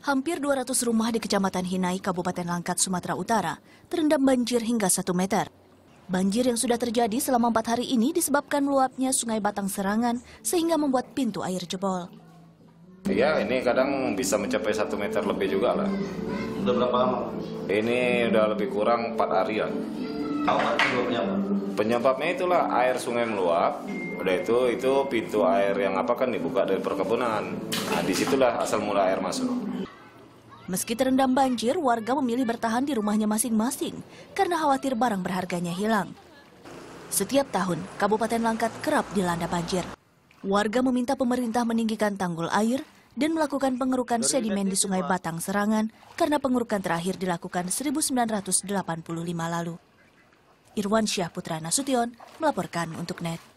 Hampir 200 rumah di Kecamatan Hinai, Kabupaten Langkat, Sumatera Utara terendam banjir hingga 1 meter. Banjir yang sudah terjadi selama empat hari ini disebabkan luapnya sungai Batang Serangan sehingga membuat pintu air jebol. Iya, ini kadang bisa mencapai satu meter lebih juga lah. Udah berapa lama? Ini udah lebih kurang empat hari lah. Penyebabnya itulah air sungai meluap. Udah itu itu pintu air yang apa kan dibuka dari perkebunan. Nah, disitulah asal mula air masuk. Meski terendam banjir, warga memilih bertahan di rumahnya masing-masing karena khawatir barang berharganya hilang. Setiap tahun, Kabupaten Langkat kerap dilanda banjir. Warga meminta pemerintah meninggikan tanggul air dan melakukan pengerukan sedimen di Sungai Batang Serangan karena pengerukan terakhir dilakukan 1985 lalu. Irwan Syah Putra Nasution melaporkan untuk NET.